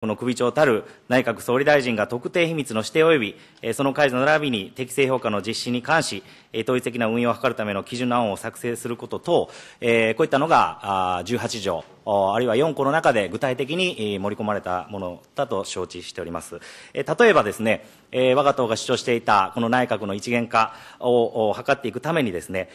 この首長たる内閣総理大臣が特定秘密の指定及び、その解除並びに適正評価の実施に関し、統一的な運用を図るための基準案を作成すること等、こういったのが18条、あるいは4項の中で具体的に盛り込まれたものだと承知しております。例えばですね、我が党が主張していたこの内閣の一元化を図っていくためにですね、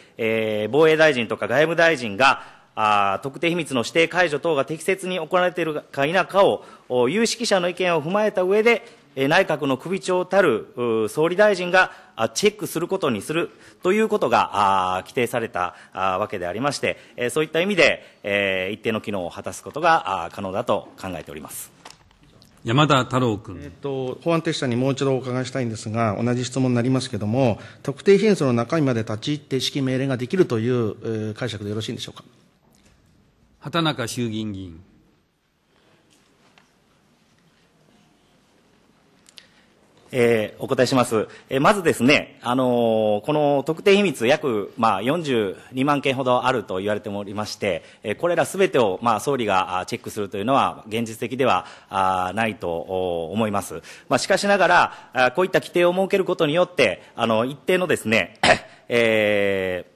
防衛大臣とか外務大臣があ特定秘密の指定解除等が適切に行われているか否かを有識者の意見を踏まえた上で内閣の首長たる総理大臣がチェックすることにするということが規定されたわけでありまして、そういった意味で一定の機能を果たすことが可能だと考えております。山田太郎君、えっと、法案提出者にもう一度お伺いしたいんですが、同じ質問になりますけれども、特定秘密の中身まで立ち入って、指揮命令ができるという、解釈でよろしいんでしょうか。畑中衆議院議員。えー、お答えします。えー、まずですね、あのー、この特定秘密約、まあ、42万件ほどあると言われておりまして、えー、これらすべてを、まあ、総理がチェックするというのは現実的ではあないと思います。まあ、しかしながらあ、こういった規定を設けることによって、あの、一定のですね、えー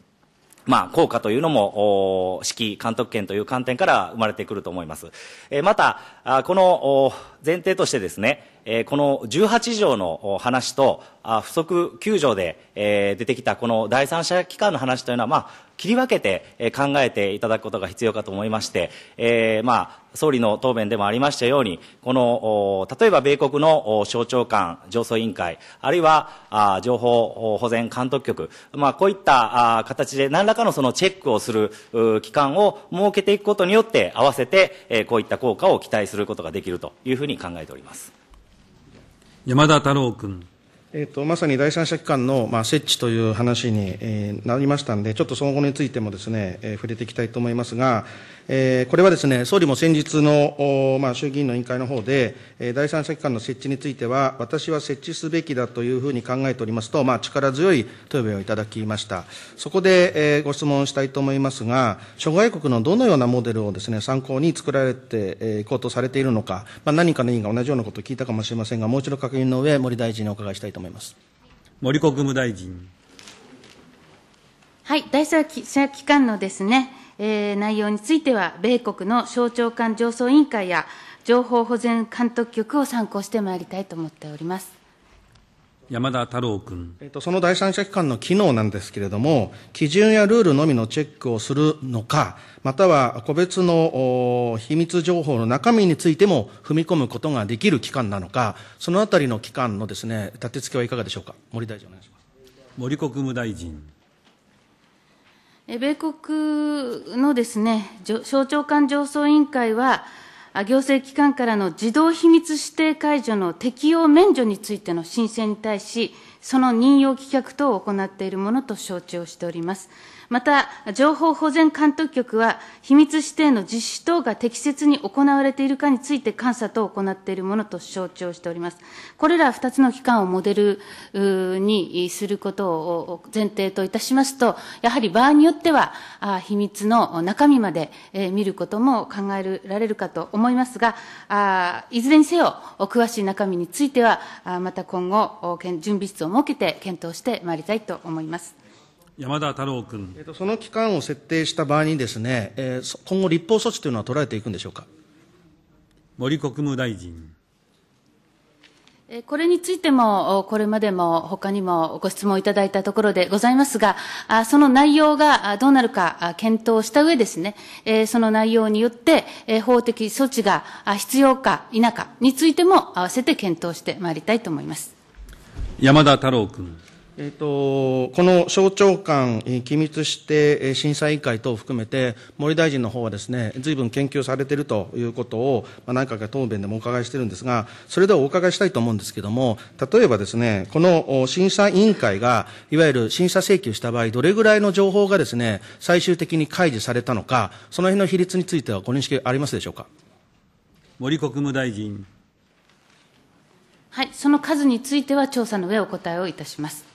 まあ、効果というのも、お指揮、監督権という観点から生まれてくると思います。えまた、この前提としてですね、えこの18条の話と、不足9条で、え出てきたこの第三者機関の話というのは、まあ、切り分けて、え考えていただくことが必要かと思いまして、えー、まあ、総理の答弁でもありましたように、この、例えば米国の省庁官、上層委員会、あるいは、あ情報保全監督局、まあ、こういったあ形で何らかのそのチェックをする機関を設けていくことによって、合わせて、えこういった効果を期待することができるというふうに考えております。山田太郎君。えーと、まさに第三者機関の、まあ、設置という話に、えー、なりましたので、ちょっとその後についてもですね、ねえー、触れていきたいと思いますが、これはですね、総理も先日の衆議院の委員会のほうで、第三者機関の設置については、私は設置すべきだというふうに考えておりますと、力強い答弁をいただきました。そこでご質問したいと思いますが、諸外国のどのようなモデルをですね、参考に作られていこうとされているのか、何かの委員が同じようなことを聞いたかもしれませんが、もう一度確認の上、森大臣にお伺いしたいと思います。森国務大臣。はい、第三者機関のですね、えー、内容については、米国の省庁間上層委員会や、情報保全監督局を参考してまいりたいと思っております。山田太郎君、えーと、その第三者機関の機能なんですけれども、基準やルールのみのチェックをするのか、または個別の秘密情報の中身についても踏み込むことができる機関なのか、そのあたりの機関のです、ね、立て付けはいかがでしょうか、森大臣、お願いします森国務大臣。米国のですね、省庁間上層委員会は、行政機関からの児童秘密指定解除の適用免除についての申請に対し、その任用棄却等を行っているものと承知をしております。また、情報保全監督局は、秘密指定の実施等が適切に行われているかについて監査等を行っているものと承知をしております。これら2つの機関をモデルにすることを前提といたしますと、やはり場合によっては、秘密の中身まで見ることも考えられるかと思いますが、いずれにせよ、詳しい中身については、また今後、準備室を設けて検討してまいりたいと思います。山田太郎君。えっと、その期間を設定した場合にですね、えー、今後立法措置というのは取られていくんでしょうか。森国務大臣。これについても、これまでも他にもご質問いただいたところでございますが、その内容がどうなるか検討した上ですね、その内容によって法的措置が必要か否かについても合わせて検討してまいりたいと思います。山田太郎君。えーと、この省庁間、え機密指定、え審査委員会等を含めて、森大臣の方はですね、ぶん研究されているということを、まあ、何回か答弁でもお伺いしてるんですが、それではお伺いしたいと思うんですけれども、例えばですね、この審査委員会が、いわゆる審査請求した場合、どれぐらいの情報がですね、最終的に開示されたのか、その辺の比率についてはご認識ありますでしょうか。森国務大臣。はい、その数については調査の上お答えをいたします。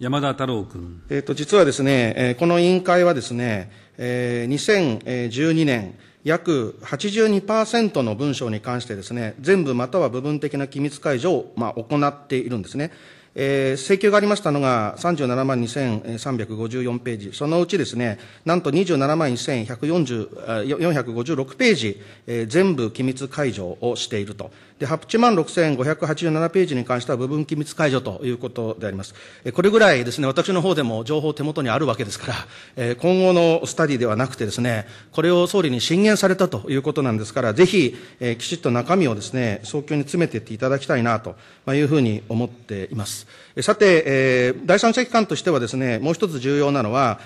山田太郎君。えっ、と、実はですね、この委員会はですね、えー、2012年、約82%の文章に関してですね、全部または部分的な機密解除を、まあ、行っているんですね。えー、請求がありましたのが37万2354ページ、そのうちですね、なんと27万1456ページ、えー、全部機密解除をしていると。で、8万6587ページに関しては部分機密解除ということであります。これぐらいですね、私の方でも情報手元にあるわけですから、今後のスタディではなくてですね、これを総理に進言されたということなんですから、ぜひ、きちっと中身をですね、早急に詰めていっていただきたいなというふうに思っています。さて、第三者機関としてはですね、もう一つ重要なのは、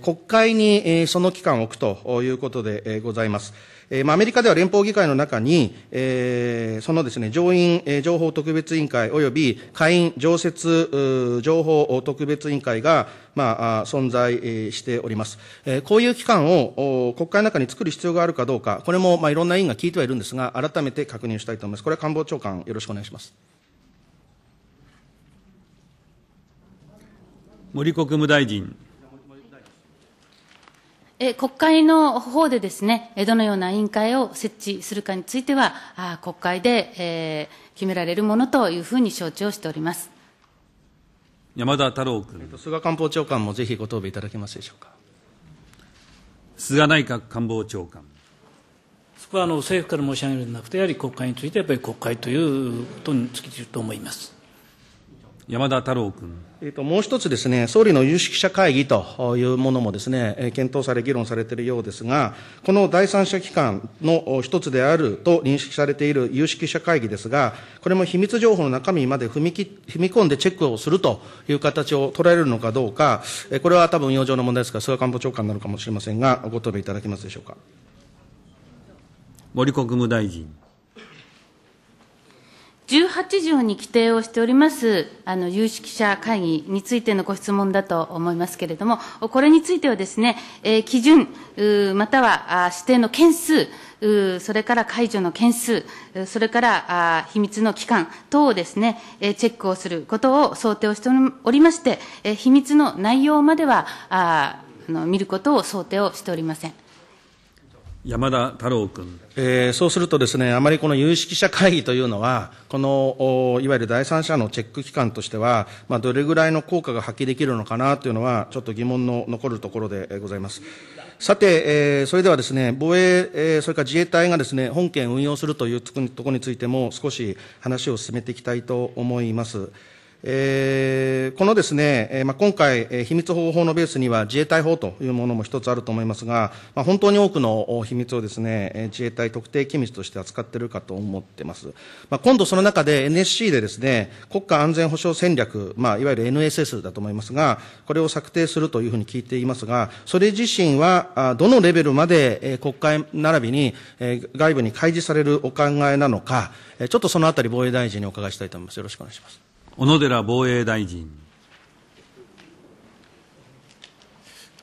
国会にその機関を置くということでございます。えーまあ、アメリカでは連邦議会の中に、えー、そのですね、上院、えー、情報特別委員会及び下院常設情報特別委員会が、まあ、存在、えー、しております。えー、こういう機関を国会の中に作る必要があるかどうか、これも、まあ、いろんな委員が聞いてはいるんですが、改めて確認したいと思います。これは官房長官、よろしくお願いします。森国務大臣。国会の方でですね、どのような委員会を設置するかについては、国会で決められるものというふうに承知をしております山田太郎君。菅官房長官もぜひご答弁いただけますでしょうか。菅内閣官房長官。そこはあの政府から申し上げるんじゃなくて、やはり国会について、やっぱり国会ということに尽きると思います。山田太郎君。えっともう一つですね、総理の有識者会議というものもですね、え検討され、議論されているようですが、この第三者機関の一つであると認識されている有識者会議ですが、これも秘密情報の中身まで踏みき踏み込んでチェックをするという形を取られるのかどうか、えこれは多分運用上の問題ですから、菅官房長官になるかもしれませんが、ご答弁いただけますでしょうか。森国務大臣。18条に規定をしております、あの、有識者会議についてのご質問だと思いますけれども、これについてはですね、えー、基準、または指定の件数、それから解除の件数、それから秘密の期間等をですね、チェックをすることを想定をしておりまして、秘密の内容までは、あの見ることを想定をしておりません。山田太郎君、えー、そうするとです、ね、あまりこの有識者会議というのは、このいわゆる第三者のチェック機関としては、まあ、どれぐらいの効果が発揮できるのかなというのは、ちょっと疑問の残るところでございます。さて、えー、それではです、ね、防衛、えー、それから自衛隊がです、ね、本件運用するというところについても、少し話を進めていきたいと思います。えー、このですね、えまあ、今回、え秘密保護法のベースには自衛隊法というものも一つあると思いますが、まあ、本当に多くの秘密をですね、え自衛隊特定機密として扱っているかと思っています。まあ、今度その中で NSC でですね、国家安全保障戦略、まあ、いわゆる NSS だと思いますが、これを策定するというふうに聞いていますが、それ自身は、どのレベルまで、え国会並びに、え外部に開示されるお考えなのか、えちょっとそのあたり防衛大臣にお伺いしたいと思います。よろしくお願いします。小野寺防衛大臣。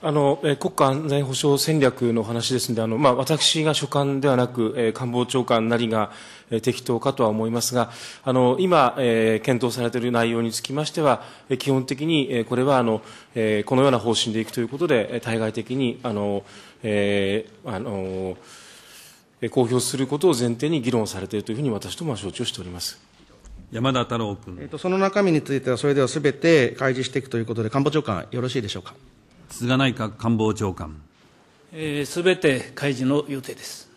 あの国家安全保障戦略の話ですので、あのまあ、私が所管ではなく、え官房長官なりが、え適当かとは思いますが、あの今、え検討されている内容につきましては、え基本的に、えこれはあの、えこのような方針でいくということで、え対外的にあの、えーあの公表することを前提に議論されているというふうに私どもは承知をしております。山田太郎君、えーと、その中身については、それではすべて開示していくということで、官房長官、よろしいでしょうか菅内閣官房長官。す、えー、べ、て開示の予定です。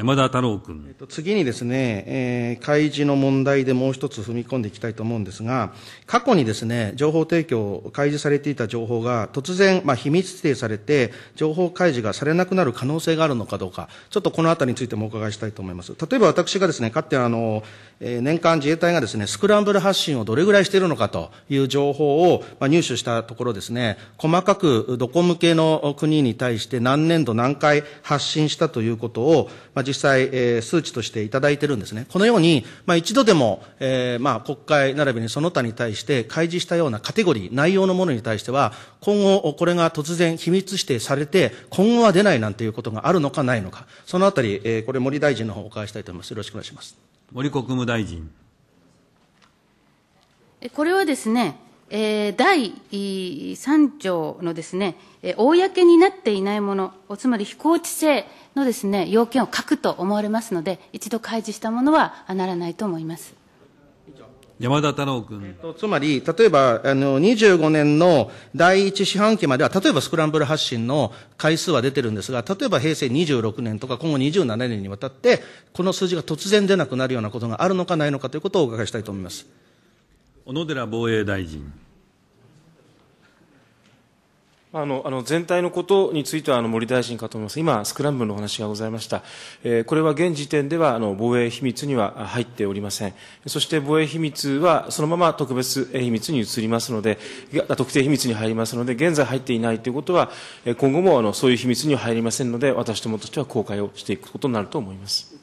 山田太郎君、えっと、次にですね、えー、開示の問題でもう一つ踏み込んでいきたいと思うんですが、過去にですね、情報提供、開示されていた情報が突然、まあ、秘密指定されて、情報開示がされなくなる可能性があるのかどうか、ちょっとこのあたりについてもお伺いしたいと思います。例えば私がですね、かってあの、えー、年間自衛隊がですね、スクランブル発信をどれぐらいしているのかという情報を、まあ、入手したところですね、細かくどこ向けの国に対して何年度何回発信したということを、まあ実際、え数値としていただいてるんですね。このように、まあ、一度でも、えー、まあ、国会並びにその他に対して開示したようなカテゴリー、内容のものに対しては、今後、これが突然秘密指定されて、今後は出ないなんていうことがあるのかないのか、そのあたり、えー、これ森大臣の方お伺いしたいと思います。よろしくお願いします。森国務大臣。これはですね、えー、第3条のですね、え公になっていないもの、つまり非公知性のですね、要件を書くと思われますので、一度開示したものはならないと思います。山田太郎君、えっと、つまり、例えば、あの、25年の第一四半期までは、例えばスクランブル発進の回数は出てるんですが、例えば平成26年とか今後27年にわたって、この数字が突然出なくなるようなことがあるのかないのかということをお伺いしたいと思います。小野寺防衛大臣。あのあの全体のことについてはあの森大臣かと思います、今、スクランブルのお話がございました、えー、これは現時点ではあの防衛秘密には入っておりません、そして防衛秘密はそのまま特別秘密に移りますので、特定秘密に入りますので、現在入っていないということは、今後もあのそういう秘密には入りませんので、私どもとしては公開をしていくことになると思います。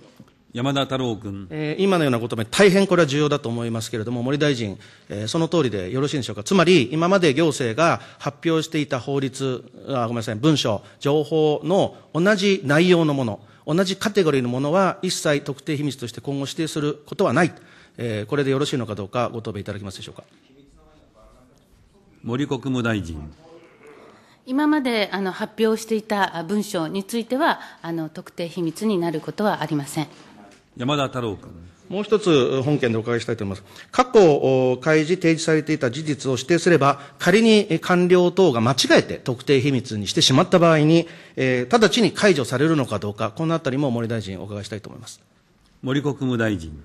山田太郎君、えー、今のようなことも大変これは重要だと思いますけれども、森大臣、えー、その通りでよろしいでしょうか、つまり今まで行政が発表していた法律あ、ごめんなさい、文書、情報の同じ内容のもの、同じカテゴリーのものは一切特定秘密として今後指定することはない、えー、これでよろしいのかどうか、ご答弁いただけますでしょうか。森国務大臣今まであの発表していた文書についてはあの特定秘密になることはありません。山田太郎君。もう一つ本件でお伺いしたいと思います。過去、開示、提示されていた事実を指定すれば、仮に官僚等が間違えて特定秘密にしてしまった場合に、えー、直ちに解除されるのかどうか、このあたりも森大臣、お伺いしたいと思います。森国務大臣。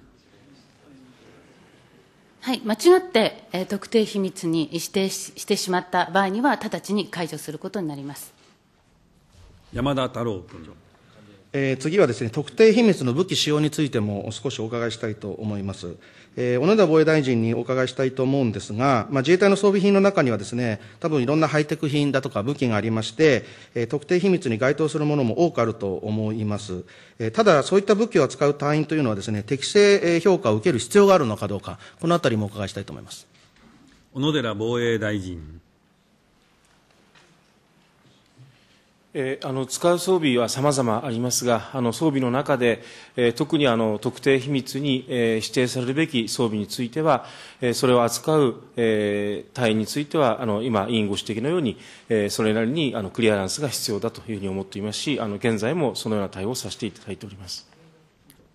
はい、間違って、えー、特定秘密に指定してしまった場合には、直ちに解除することになります。山田太郎君。えー、次はですね、特定秘密の武器使用についても少しお伺いしたいと思います。えー、小野田防衛大臣にお伺いしたいと思うんですが、まあ、自衛隊の装備品の中にはですね、多分いろんなハイテク品だとか武器がありまして、えー、特定秘密に該当するものも多くあると思います。えー、ただ、そういった武器を扱う隊員というのはですね、適正評価を受ける必要があるのかどうか、このあたりもお伺いしたいと思います。小野寺防衛大臣。えあの使う装備はさまざまありますが、あの装備の中で、えー、特にあの特定秘密に、えー、指定されるべき装備については、えー、それを扱う、えー、隊員については、あの今、委員ご指摘のように、えー、それなりにあのクリアランスが必要だというふうに思っていますし、あの現在もそのような対応をさせていただいております。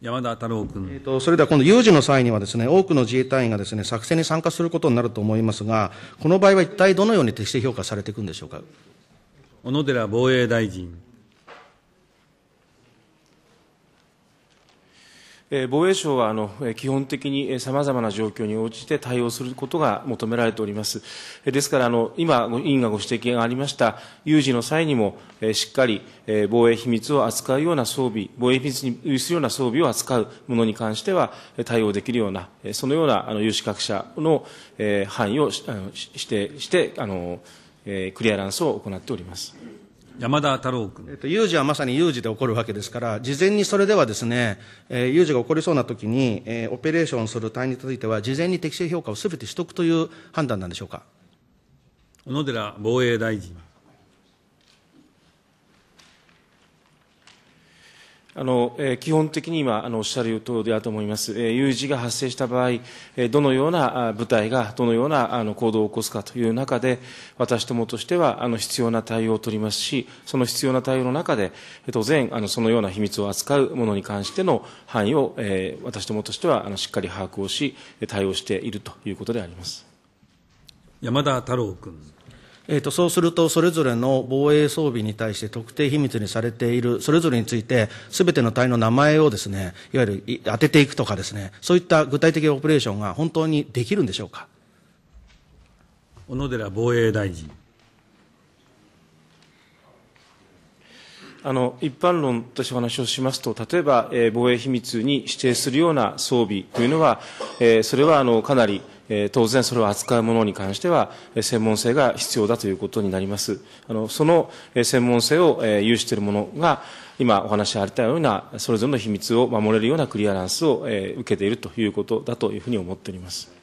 山田太郎君、えーと、とそれでは今度、有事の際にはです、ね、多くの自衛隊員がです、ね、作戦に参加することになると思いますが、この場合は一体どのように適正評価されていくんでしょうか。小野寺防衛大臣。防衛省はあの基本的にさまざまな状況に応じて対応することが求められております。ですからあの、今、委員がご指摘がありました有事の際にも、しっかり防衛秘密を扱うような装備、防衛秘密に有するような装備を扱うものに関しては対応できるような、そのようなあの有資格者の範囲を指定して、あのえー、クリアランスを行っております。山田太郎君。えっと、有事はまさに有事で起こるわけですから、事前にそれではですね、えー、有事が起こりそうな時に、えー、オペレーションする隊員については、事前に適正評価をすべて取得という判断なんでしょうか。小野寺防衛大臣。あの、えー、基本的に今あのおっしゃる通りだと思います、えー、有事が発生した場合、えー、どのような部隊がどのようなあの行動を起こすかという中で、私どもとしてはあの必要な対応を取りますし、その必要な対応の中で、当然あのそのような秘密を扱うものに関しての範囲を、えー、私どもとしてはあのしっかり把握をし、対応しているということであります。山田太郎君。えーと、そうするとそれぞれの防衛装備に対して特定秘密にされているそれぞれについてすべての隊の名前をですねいわゆる当てていくとかですねそういった具体的オペレーションが本当にできるんでしょうか小野寺防衛大臣あの一般論としてお話をしますと、例えば、えー、防衛秘密に指定するような装備というのは、えー、それはあのかなりえ当然それを扱うものに関しては、専門性が必要だということになります。あのその専門性を有しているものが、今お話あったような、それぞれの秘密を守れるようなクリアランスを受けているということだというふうに思っております。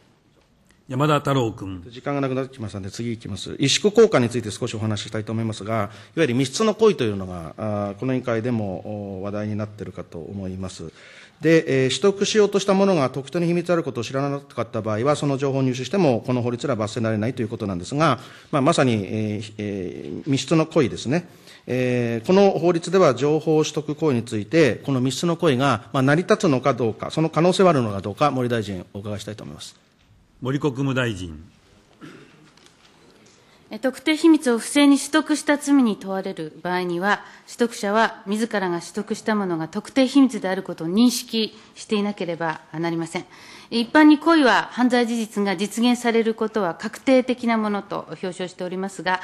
山田太郎君。時間がなくなってきましたので、次いきます。萎縮効果について少しお話ししたいと思いますが、いわゆる密室の行為というのが、この委員会でも話題になっているかと思います。で、えー、取得しようとしたものが特定の秘密あることを知らなかった場合は、その情報を入手しても、この法律では罰せられないということなんですが、まあ、まさに、えーえー、密室の行為ですね。えー、この法律では情報取得行為について、この密室の行為が、まあ、成り立つのかどうか、その可能性はあるのかどうか、森大臣、お伺いしたいと思います森国務大臣。特定秘密を不正に取得した罪に問われる場合には、取得者は自らが取得したものが特定秘密であることを認識していなければなりません。一般に故意は犯罪事実が実現されることは確定的なものと表彰しておりますが、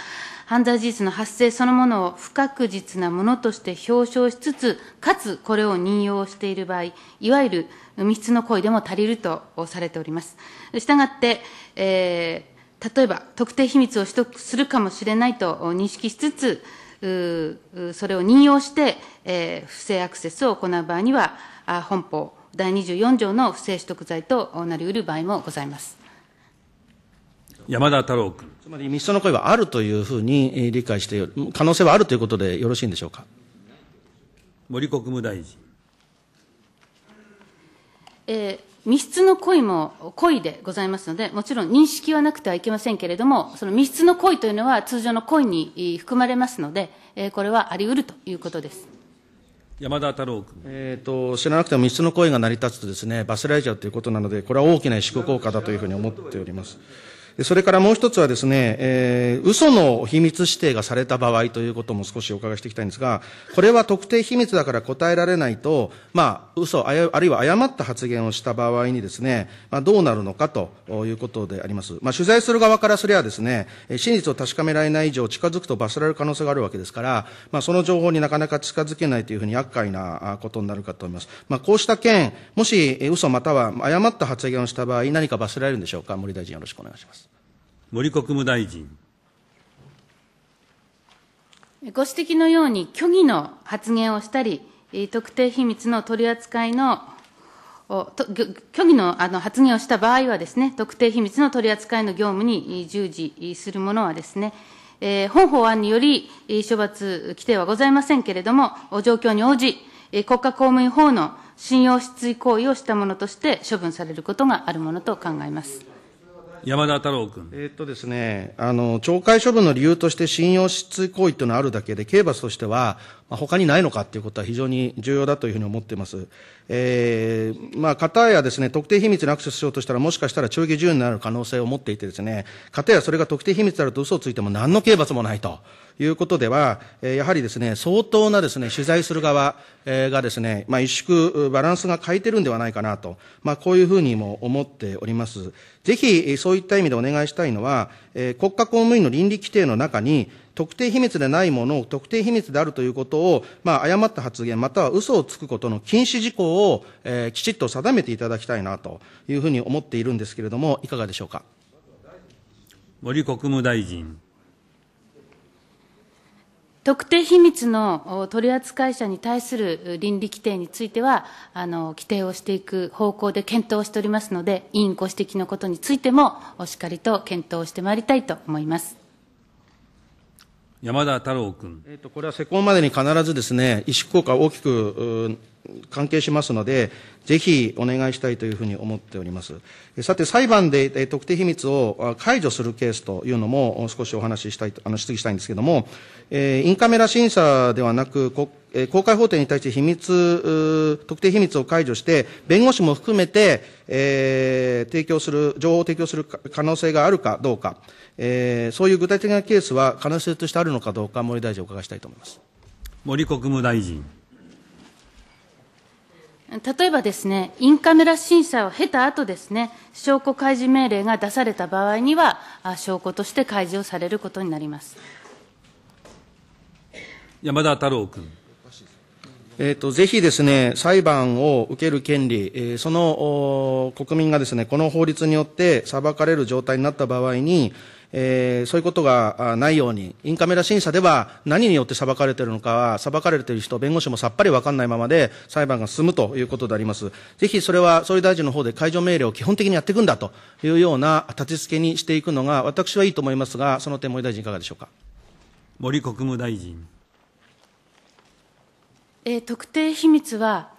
犯罪事実の発生そのものを不確実なものとして表彰しつつ、かつこれを任用している場合、いわゆる密室の故意でも足りるとされております。したがって、えー例えば特定秘密を取得するかもしれないと認識しつつ、それを任用して、えー、不正アクセスを行う場合には、本法第24条の不正取得罪となりうる場合もございます。山田太郎君。つまり、密書の声はあるというふうに理解して、可能性はあるということでよろしいんでしょうか。森国務大臣。えー密室の恋も恋でございますので、もちろん認識はなくてはいけませんけれども、その密室の恋というのは通常の恋に含まれますので、これはあり得るということです。山田太郎君、えーと、知らなくても密室の声が成り立つとですね罰せられちゃうということなのでこれは大きな萎縮効果だというふうに思っております。それからもう一つはですね、えー、嘘の秘密指定がされた場合ということも少しお伺いしていきたいんですが、これは特定秘密だから答えられないと、まあ、嘘、あるいは誤った発言をした場合にですね、まあ、どうなるのかということであります。まあ、取材する側からすればですね、真実を確かめられない以上、近づくと罰せられる可能性があるわけですから、まあ、その情報になかなか近づけないというふうに厄介なことになるかと思います。まあ、こうした件、もし嘘または誤った発言をした場合、何か罰せられるんでしょうか。森大臣よろしくお願いします。森国務大臣。ご指摘のように、虚偽の発言をしたり、特定秘密の取り扱いの、虚偽のあの発言をした場合はですね、特定秘密の取り扱いの業務に従事するものはですね、え本法案により処罰規定はございませんけれども、状況に応じ、国家公務員法の信用失墜行為をしたものとして処分されることがあるものと考えます。山田太郎君。えー、っとですね、あの、懲戒処分の理由として信用失墜行為というのはあるだけで、刑罰としては、まあ、他にないのかということは非常に重要だというふうに思っています。えー、まあ、片やですね、特定秘密にアクセスしようとしたら、もしかしたら懲役10年になる可能性を持っていてですね、片やそれが特定秘密であると嘘をついても何の刑罰もないと。いうことでは、やはりですね、相当なですね、取材する側がですね、まあ、萎縮、バランスが欠いてるんではないかなと、まあ、こういうふうにも思っております。ぜひ、そういった意味でお願いしたいのは、国家公務員の倫理規定の中に、特定秘密でないものを特定秘密であるということを、まあ、誤った発言、または嘘をつくことの禁止事項を、えー、きちっと定めていただきたいなというふうに思っているんですけれども、いかがでしょうか。森国務大臣。特定秘密の取扱者に対する倫理規定については、あの、規定をしていく方向で検討しておりますので、委員ご指摘のことについても、しっかりと検討してまいりたいと思います。山田太郎君。えっ、ー、と、これは施行までに必ずですね、意思効果を大きく、関係しますので、ぜひお願いしたいというふうに思っております。さて、裁判で特定秘密を解除するケースというのも少しお話ししたい、あの、質疑したいんですけれども、えー、インカメラ審査ではなく、公開法廷に対して秘密、特定秘密を解除して、弁護士も含めて、えー、提供する、情報を提供する可能性があるかどうか、えー、そういう具体的なケースは可能性としてあるのかどうか、森大臣お伺いしたいと思います。森国務大臣。例えばですね、インカメラ審査を経た後ですね、証拠開示命令が出された場合には、証拠として開示をされることになります山田太郎君。えーと、ぜひですね、裁判を受ける権利、えー、その国民がですね、この法律によって裁かれる状態になった場合に、えー、そういうことがないように、インカメラ審査では何によって裁かれているのかは、裁かれている人、弁護士もさっぱりわかんないままで裁判が進むということであります。ぜひそれは総理大臣の方で解除命令を基本的にやっていくんだというような立ち付けにしていくのが、私はいいと思いますが、その点、森大臣、いかがでしょうか。森国務大臣。え特定秘密は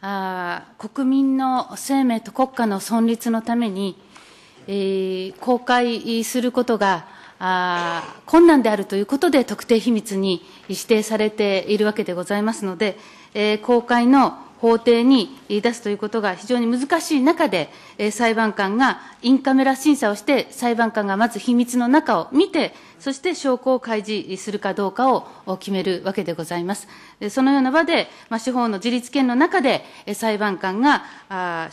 あ、国民の生命と国家の存立のために、え公開することがあ困難であるということで特定秘密に指定されているわけでございますので、え公開の法廷に出すということが非常に難しい中で、裁判官がインカメラ審査をして、裁判官がまず秘密の中を見て、そして証拠を開示するかどうかを決めるわけでございます。そのような場で、司法の自立権の中で、裁判官が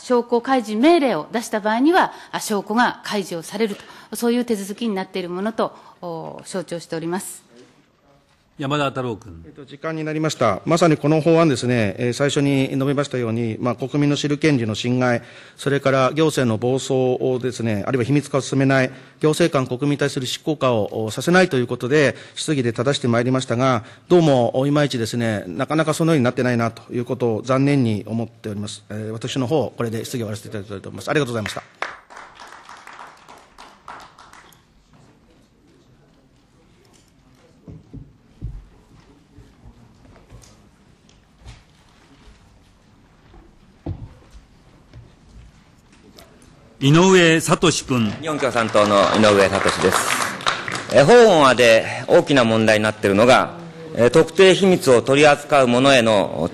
証拠開示命令を出した場合には、証拠が開示をされると、そういう手続きになっているものと承知をしております。山田太郎君、えっと、時間になりました、まさにこの法案ですね、えー、最初に述べましたように、まあ、国民の知る権利の侵害、それから行政の暴走をですね、あるいは秘密化を進めない、行政官、国民に対する執行化をさせないということで、質疑で正してまいりましたが、どうもいまいちですね、なかなかそのようになってないなということを残念に思っております。えー、私の方、これで質疑を終わらせていただきたいと思います。ありがとうございました。井上聡君。日本共産党の井上聡です。え案で大きな問題になっているのが、特定秘密を取り扱う者への